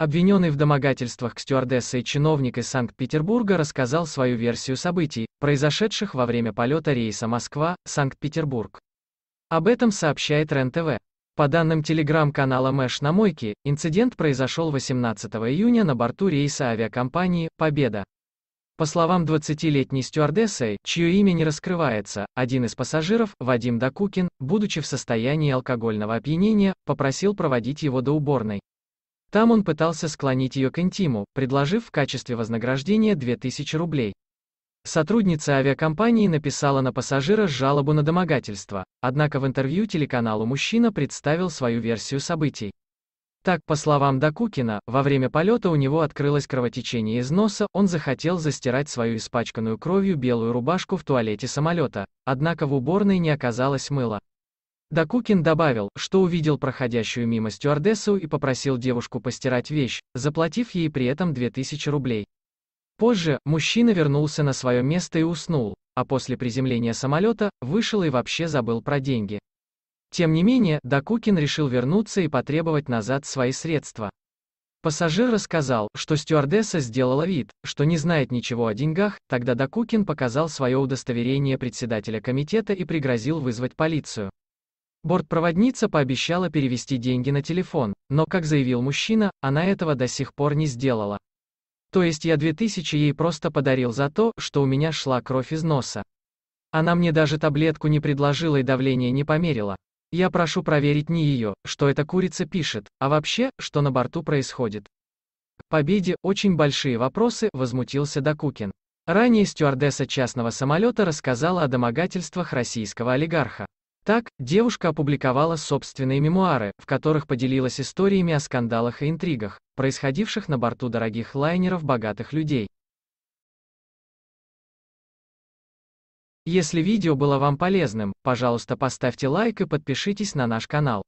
Обвиненный в домогательствах к стюардессе чиновник из Санкт-Петербурга рассказал свою версию событий, произошедших во время полета рейса Москва-Санкт-Петербург. Об этом сообщает РЕН-ТВ. По данным телеграм-канала Мэш на мойке, инцидент произошел 18 июня на борту рейса авиакомпании «Победа». По словам 20-летней стюардессы, чье имя не раскрывается, один из пассажиров, Вадим Дакукин, будучи в состоянии алкогольного опьянения, попросил проводить его до уборной. Там он пытался склонить ее к интиму, предложив в качестве вознаграждения 2000 рублей. Сотрудница авиакомпании написала на пассажира жалобу на домогательство, однако в интервью телеканалу мужчина представил свою версию событий. Так, по словам Дакукина, во время полета у него открылось кровотечение из носа, он захотел застирать свою испачканную кровью белую рубашку в туалете самолета, однако в уборной не оказалось мыла. Дакукин добавил, что увидел проходящую мимо стюардессу и попросил девушку постирать вещь, заплатив ей при этом 2000 рублей. Позже, мужчина вернулся на свое место и уснул, а после приземления самолета, вышел и вообще забыл про деньги. Тем не менее, Дакукин решил вернуться и потребовать назад свои средства. Пассажир рассказал, что стюардесса сделала вид, что не знает ничего о деньгах, тогда Дакукин показал свое удостоверение председателя комитета и пригрозил вызвать полицию. Бортпроводница пообещала перевести деньги на телефон, но, как заявил мужчина, она этого до сих пор не сделала. То есть я 2000 ей просто подарил за то, что у меня шла кровь из носа. Она мне даже таблетку не предложила и давление не померила. Я прошу проверить не ее, что эта курица пишет, а вообще, что на борту происходит. К победе очень большие вопросы, возмутился Докукин. Ранее стюардесса частного самолета рассказала о домогательствах российского олигарха. Так, девушка опубликовала собственные мемуары, в которых поделилась историями о скандалах и интригах, происходивших на борту дорогих лайнеров богатых людей. Если видео было вам полезным, пожалуйста поставьте лайк и подпишитесь на наш канал.